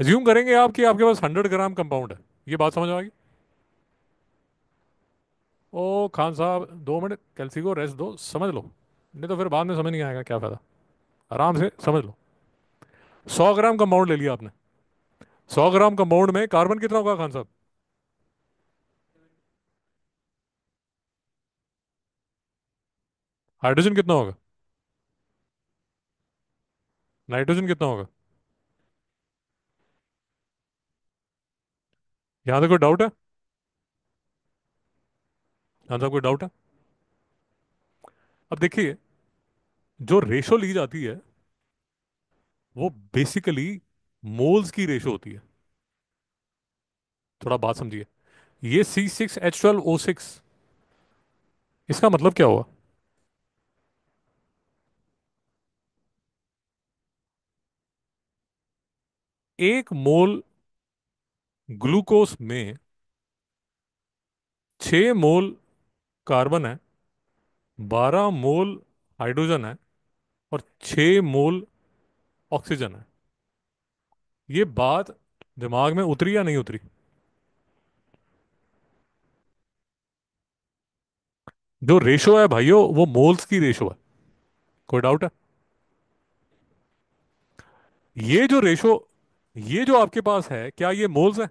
assume करेंगे आप कि आपके पास हंड्रेड ग्राम कंपाउंड है ये बात समझ आएगी ओ खान साहब दो मिनट कैलसी को रेस्ट दो समझ लो नहीं तो फिर बाद में समझ नहीं आएगा क्या फ़ायदा आराम से समझ लो सौ ग्राम कंपाउंड ले लिया आपने सौ ग्राम कंपाउंड में कार्बन कितना होगा खान साहब हाइड्रोजन कितना होगा नाइट्रोजन कितना होगा यहां तक तो कोई डाउट है यहां तक तो कोई डाउट है अब देखिए जो रेशो ली जाती है वो बेसिकली मोल्स की रेशो होती है थोड़ा बात समझिए ये C six H twelve O six इसका मतलब क्या हुआ एक मोल ग्लूकोस में छ मोल कार्बन है बारह मोल हाइड्रोजन है और छ मोल ऑक्सीजन है ये बात दिमाग में उतरी या नहीं उतरी जो रेशो है भाइयों वो मोल्स की रेशो है कोई डाउट है ये जो रेशो ये जो आपके पास है क्या ये मोल्स है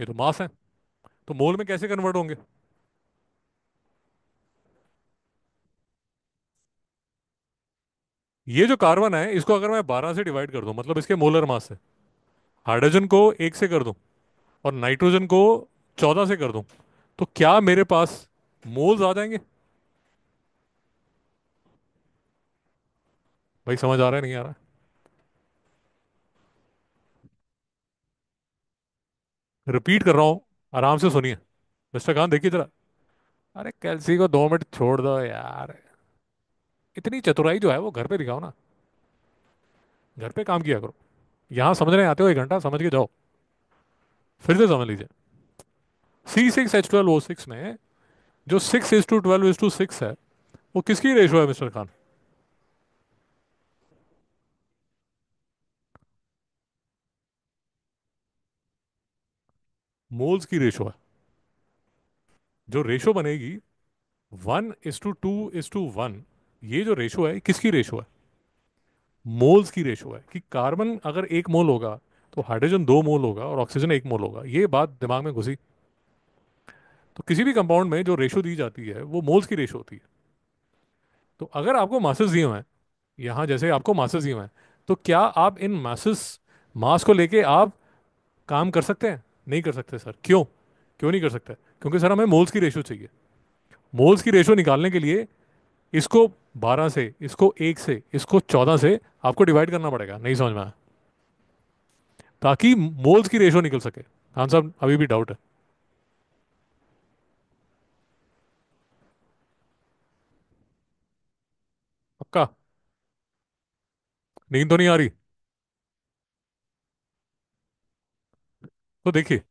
ये तो मास है तो मोल में कैसे कन्वर्ट होंगे ये जो कार्बन है इसको अगर मैं 12 से डिवाइड कर दूं मतलब इसके मोलर मास है हाइड्रोजन को एक से कर दूं और नाइट्रोजन को 14 से कर दूं तो क्या मेरे पास मोल्स आ जाएंगे भाई समझ आ रहा है नहीं आ रहा रिपीट कर रहा हूँ आराम से सुनिए मिस्टर खान देखिए जरा अरे कैलसी को दो मिनट छोड़ दो यार इतनी चतुराई जो है वो घर पे दिखाओ ना घर पे काम किया करो यहाँ समझने आते हो एक घंटा समझ के जाओ फिर से समझ लीजिए C six H twelve O six में जो six is to twelve is to six है वो किसकी रेशो है मिस्टर खान मोल्स की रेशो है जो रेशो बनेगी one is to two two is to one जो रेशो है किसकी रेशो है मोल्स की रेशो है कि कार्बन अगर एक मोल होगा तो हाइड्रोजन दो मोल होगा और ऑक्सीजन एक मोल होगा ये बात दिमाग में घुसी तो किसी भी कंपाउंड में जो रेशो दी जाती है वो मोल्स की रेशो होती है तो अगर आपको मासेस दिए हैं यहाँ जैसे आपको मासेस दिए हैं तो क्या आप इन मासेस मास को लेके आप काम कर सकते हैं नहीं कर सकते सर क्यों क्यों नहीं कर सकते क्योंकि सर हमें मोल्स की रेशो चाहिए मोल्स की रेशो निकालने के लिए इसको 12 से इसको एक से इसको 14 से आपको डिवाइड करना पड़ेगा नहीं समझ में आया ताकि मोल्स की रेशो निकल सके खान साहब अभी भी डाउट है पक्का नींद तो नहीं आ रही तो देखिए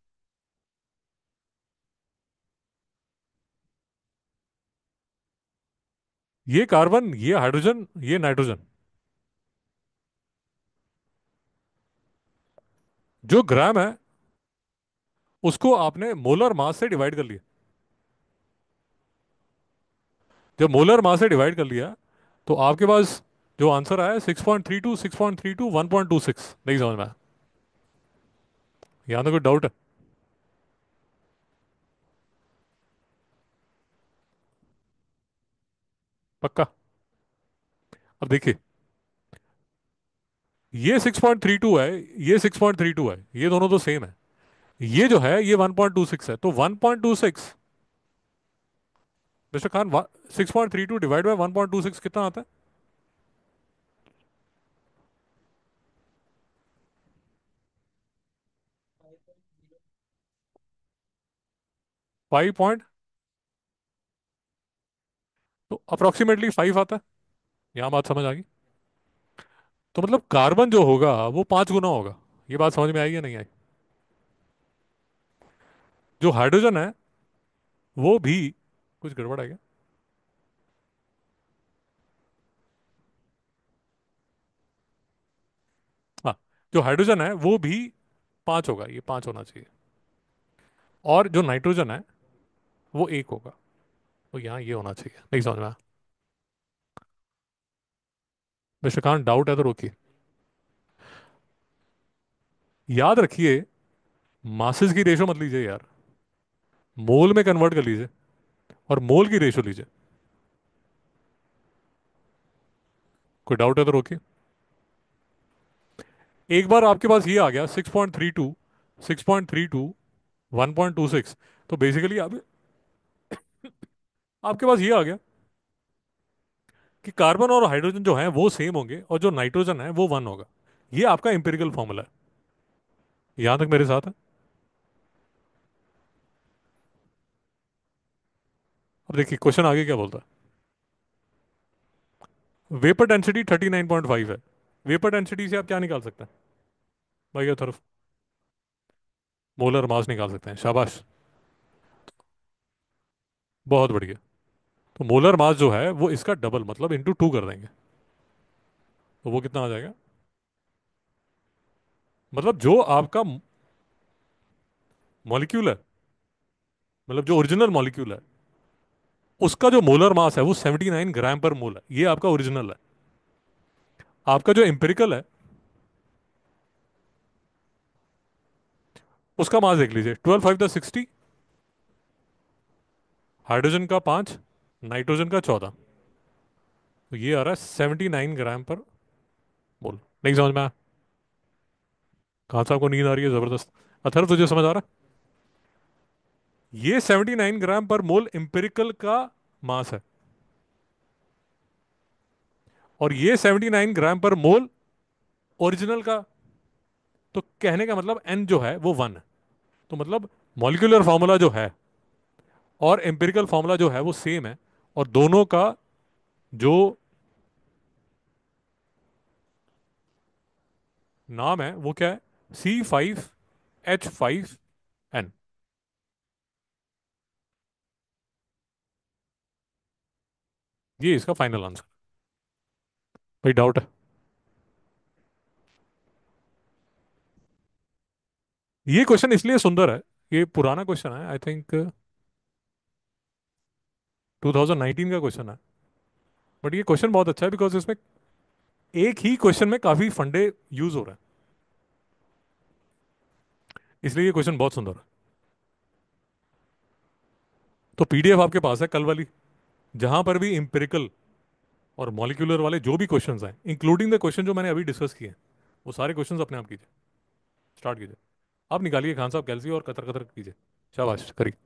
ये कार्बन ये हाइड्रोजन ये नाइट्रोजन जो ग्राम है उसको आपने मोलर मास से डिवाइड कर लिया जब मोलर मास से डिवाइड कर लिया तो आपके पास जो आंसर आया six point three two six point three two one point two six नहीं समझ में आया यहाँ तो कोई डाउट है पक्का अब देखिए ये 6.32 है ये 6.32 है ये दोनों तो सेम है ये जो है ये 1.26 है तो 1.26 मिस्टर खान 6.32 डिवाइड बाय 1.26 कितना आता है फाइव पॉइंट तो अप्रोक्सीमेटली फाइव आता है यहां बात समझ आ गई तो मतलब कार्बन जो होगा वो पांच गुना होगा ये बात समझ में आई या नहीं आई जो हाइड्रोजन है वो भी कुछ गड़बड़ है हाँ जो हाइड्रोजन है वो भी पांच होगा ये पांच होना चाहिए और जो नाइट्रोजन है वो एक होगा तो यहाँ ये होना चाहिए नहीं समझ में विश्वकांत डाउट है तो रोकिए याद रखिए मासिस की रेशो मत लीजिए यार मोल में कन्वर्ट कर लीजिए और मोल की रेशो लीजिए कोई डाउट है तो रोकिए एक बार आपके पास ये आ गया 6.32 6.32 1.26 तो बेसिकली आप आपके पास ये आ गया कि कार्बन और हाइड्रोजन जो है वो सेम होंगे और जो नाइट्रोजन है वो वन होगा ये आपका एम्पेरिकल फॉर्मूला है यहां तक मेरे साथ है अब देखिए क्वेश्चन आगे क्या बोलता है वेपर डेंसिटी 39.5 है वेपर डेंसिटी से आप क्या निकाल सकते हैं भाई तरफ मोलर मास निकाल सकते हैं शाबाश बहुत बढ़िया तो मोलर मास जो है वो इसका डबल मतलब इंटू टू कर देंगे तो वो कितना आ जाएगा मतलब जो आपका मॉलिक्यूल है मतलब जो ओरिजिनल मॉलिक्यूल है उसका जो मोलर मास है वो 79 ग्राम पर मोल है ये आपका ओरिजिनल है आपका जो एम्पेरिकल है उसका मास देख लीजिए twelve five the sixty hydrogen का पांच नाइट्रोजन का चौदह तो ये आ रहा है सेवेंटी नाइन ग्राम पर बोल नहीं समझ में आया कहाँ से आपको नींद आ रही है ज़बरदस्त अथर अच्छा, तुझे समझ आ रहा ये सेवेंटी नाइन ग्राम पर मोल एम्पेरिकल का मास है और ये सेवेंटी नाइन ग्राम पर मोल ओरिजिनल का तो कहने का मतलब एन जो है वो वन है तो मतलब मॉलिकुलर फॉर्मूला जो है और एम्पेरिकल फॉर्मूला जो है वो सेम है और दोनों का जो नाम है वो क्या है C five H five N ये इसका फाइनल आंसर कोई डाउट है ये क्वेश्चन इसलिए सुंदर है ये पुराना क्वेश्चन है आई थिंक 2019 का क्वेश्चन है बट ये क्वेश्चन बहुत अच्छा है बिकॉज इसमें एक ही क्वेश्चन में काफ़ी फंडे यूज हो रहे हैं इसलिए ये क्वेश्चन बहुत सुंदर है तो पीडीएफ आपके पास है कल वाली जहां पर भी इंपेरिकल और मॉलिक्यूलर वाले जो भी क्वेश्चंस हैं इंक्लूडिंग द क्वेश्चन जो मैंने अभी डिस्कस किए हैं वो सारे क्वेश्चंस अपने आप कीजिए स्टार्ट कीजिए आप निकालिए खान साहब कैलसी और कतर कतर कीजिए शाबाश करिए